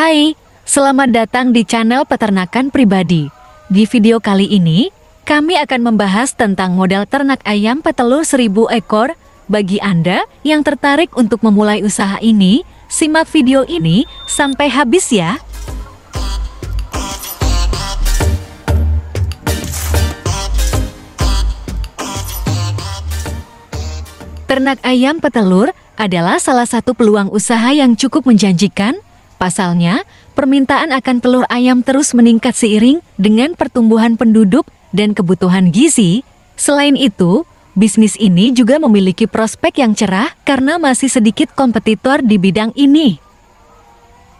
Hai, selamat datang di channel peternakan pribadi. Di video kali ini, kami akan membahas tentang modal ternak ayam petelur 1000 ekor. Bagi Anda yang tertarik untuk memulai usaha ini, simak video ini sampai habis ya. Ternak ayam petelur adalah salah satu peluang usaha yang cukup menjanjikan Pasalnya, permintaan akan telur ayam terus meningkat seiring dengan pertumbuhan penduduk dan kebutuhan gizi. Selain itu, bisnis ini juga memiliki prospek yang cerah karena masih sedikit kompetitor di bidang ini.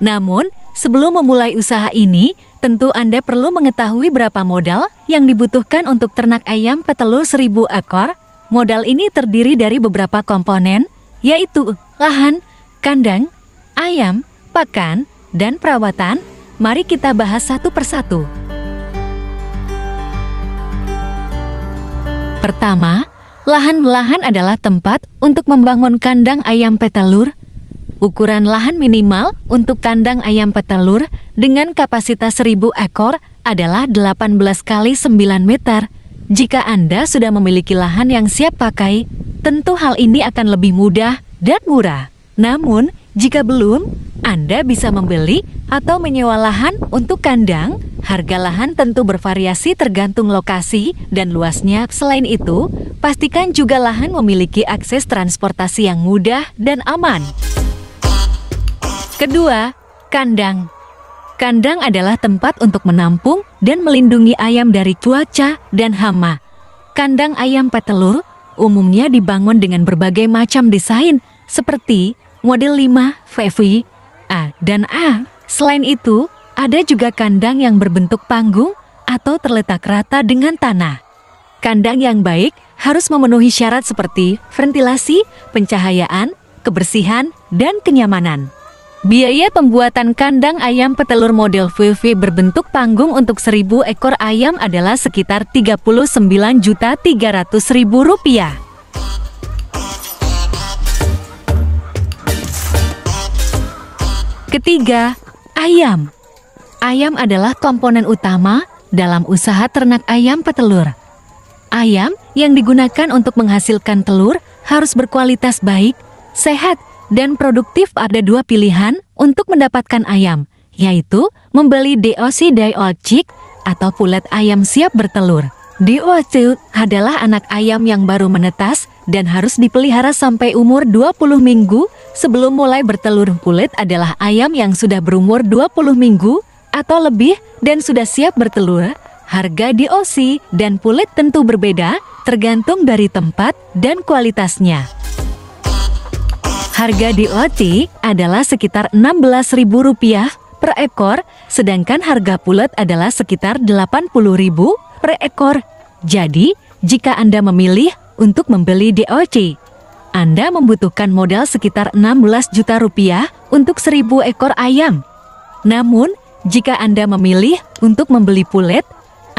Namun, sebelum memulai usaha ini, tentu Anda perlu mengetahui berapa modal yang dibutuhkan untuk ternak ayam petelur seribu ekor. Modal ini terdiri dari beberapa komponen, yaitu lahan, kandang, ayam, pakan, dan perawatan, mari kita bahas satu persatu. Pertama, lahan-lahan adalah tempat untuk membangun kandang ayam petelur. Ukuran lahan minimal untuk kandang ayam petelur dengan kapasitas 1000 ekor adalah 18 kali 9 meter. Jika Anda sudah memiliki lahan yang siap pakai, tentu hal ini akan lebih mudah dan murah. Namun, jika belum, anda bisa membeli atau menyewa lahan untuk kandang. Harga lahan tentu bervariasi tergantung lokasi dan luasnya. Selain itu, pastikan juga lahan memiliki akses transportasi yang mudah dan aman. Kedua, kandang. Kandang adalah tempat untuk menampung dan melindungi ayam dari cuaca dan hama. Kandang ayam petelur umumnya dibangun dengan berbagai macam desain seperti model 5 Fevi A dan A. Selain itu, ada juga kandang yang berbentuk panggung atau terletak rata dengan tanah. Kandang yang baik harus memenuhi syarat seperti ventilasi, pencahayaan, kebersihan, dan kenyamanan. Biaya pembuatan kandang ayam petelur model VV berbentuk panggung untuk 1000 ekor ayam adalah sekitar 39.300.000 rupiah. Ketiga, ayam. Ayam adalah komponen utama dalam usaha ternak ayam petelur. Ayam yang digunakan untuk menghasilkan telur harus berkualitas baik, sehat, dan produktif ada dua pilihan untuk mendapatkan ayam, yaitu membeli DOC Dioid Chick atau pulet ayam siap bertelur. DOC adalah anak ayam yang baru menetas dan harus dipelihara sampai umur 20 minggu sebelum mulai bertelur kulit adalah ayam yang sudah berumur 20 minggu atau lebih dan sudah siap bertelur. Harga di O.C. dan pulit tentu berbeda tergantung dari tempat dan kualitasnya. Harga di O.C. adalah sekitar Rp16.000 per ekor, sedangkan harga pulet adalah sekitar Rp80.000 per ekor. Jadi, jika Anda memilih untuk membeli DOC. Anda membutuhkan modal sekitar 16 juta rupiah untuk 1000 ekor ayam. Namun, jika Anda memilih untuk membeli pulet,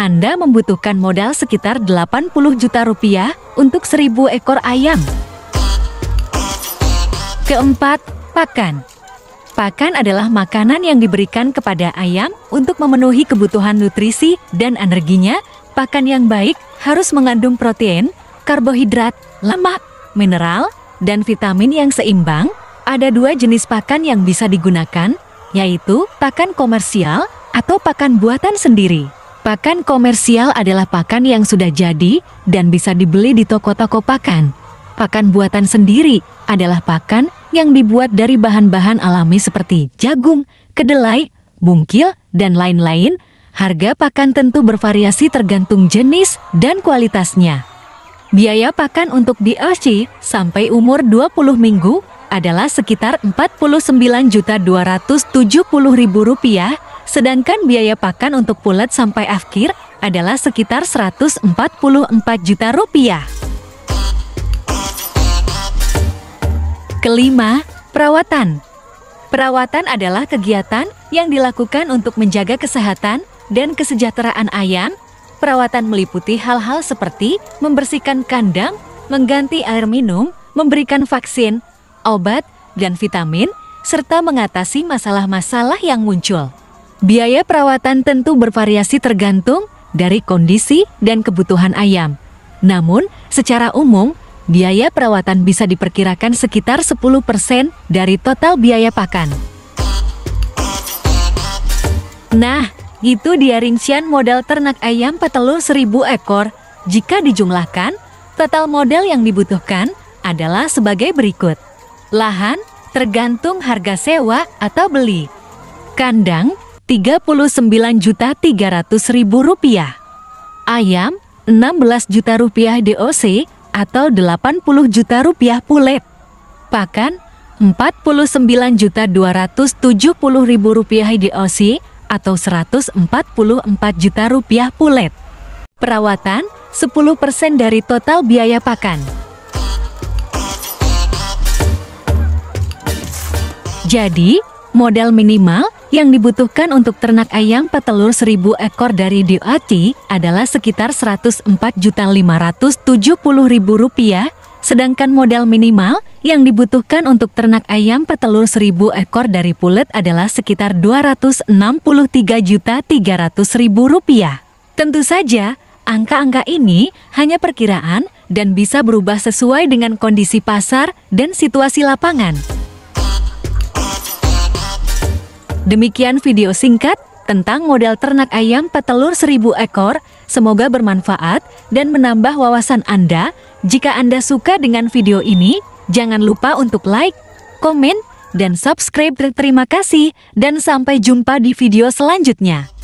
Anda membutuhkan modal sekitar 80 juta rupiah untuk 1000 ekor ayam. Keempat, pakan. Pakan adalah makanan yang diberikan kepada ayam untuk memenuhi kebutuhan nutrisi dan energinya. Pakan yang baik harus mengandung protein, karbohidrat, lemak, mineral, dan vitamin yang seimbang, ada dua jenis pakan yang bisa digunakan, yaitu pakan komersial atau pakan buatan sendiri. Pakan komersial adalah pakan yang sudah jadi dan bisa dibeli di toko-toko pakan. Pakan buatan sendiri adalah pakan yang dibuat dari bahan-bahan alami seperti jagung, kedelai, bungkil, dan lain-lain. Harga pakan tentu bervariasi tergantung jenis dan kualitasnya. Biaya pakan untuk DLC sampai umur 20 minggu adalah sekitar Rp49.270.000, sedangkan biaya pakan untuk pulet sampai afkir adalah sekitar rp rupiah. Kelima, perawatan. Perawatan adalah kegiatan yang dilakukan untuk menjaga kesehatan dan kesejahteraan ayam Perawatan meliputi hal-hal seperti membersihkan kandang, mengganti air minum, memberikan vaksin, obat, dan vitamin, serta mengatasi masalah-masalah yang muncul. Biaya perawatan tentu bervariasi tergantung dari kondisi dan kebutuhan ayam. Namun, secara umum, biaya perawatan bisa diperkirakan sekitar 10% dari total biaya pakan. Nah, Gitu dia rincian modal ternak ayam petelur seribu ekor. Jika dijumlahkan, total modal yang dibutuhkan adalah sebagai berikut. Lahan, tergantung harga sewa atau beli. Kandang, Rp39.300.000. Ayam, Rp16.000.000 DOC atau Rp80.000.000 pulet. Pakan, Rp49.270.000 DOC atau 144 juta rupiah pulet. Perawatan, 10% dari total biaya pakan. Jadi, modal minimal yang dibutuhkan untuk ternak ayam petelur 1000 ekor dari Dioti adalah sekitar 104.570.000 rupiah. Sedangkan modal minimal yang dibutuhkan untuk ternak ayam petelur 1000 ekor dari pulet adalah sekitar Rp263.300.000. Tentu saja, angka-angka ini hanya perkiraan dan bisa berubah sesuai dengan kondisi pasar dan situasi lapangan. Demikian video singkat tentang modal ternak ayam petelur 1000 ekor Semoga bermanfaat dan menambah wawasan Anda. Jika Anda suka dengan video ini, jangan lupa untuk like, komen, dan subscribe. Terima kasih, dan sampai jumpa di video selanjutnya.